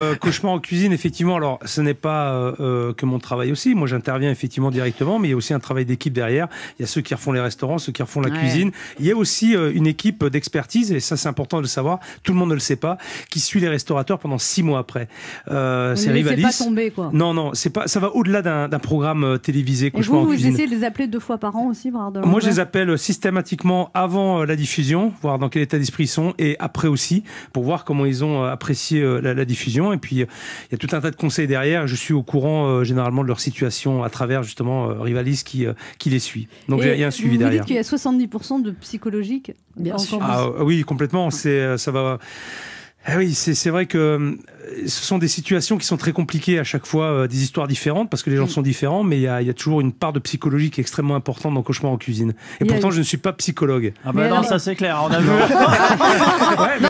Euh, cauchemar en cuisine, effectivement. Alors, ce n'est pas euh, euh, que mon travail aussi. Moi, j'interviens effectivement directement, mais il y a aussi un travail d'équipe derrière. Il y a ceux qui refont les restaurants, ceux qui refont la cuisine. Il y a aussi euh, une équipe d'expertise, et ça, c'est important de le savoir. Tout le monde ne le sait pas, qui suit les restaurateurs pendant six mois après. c'est rivaliste. pas Non, non, c'est pas. Ça va au-delà d'un programme télévisé. Cauchemar vous, vous essayez de les appeler deux fois par an aussi, Moi, je les appelle systématiquement avant la diffusion, voir dans quel état d'esprit ils sont, et après aussi, pour voir comment ils ont apprécié la diffusion. Et puis, euh, il y a tout un tas de conseils derrière. Je suis au courant euh, généralement de leur situation à travers justement euh, Rivalis qui, qui les suit. Donc, il y, a un suivi derrière. Vous dites qu'il y a 70% de psychologique. Ah, oui, complètement. C'est, ça va. Eh oui, c'est vrai que ce sont des situations qui sont très compliquées à chaque fois, des histoires différentes, parce que les gens mm. sont différents, mais il y, y a, toujours une part de psychologie qui est extrêmement importante dans Cauchemar en cuisine. Et pourtant, je ne suis pas psychologue. Ah ben non, ça c'est clair, on a vu. mais...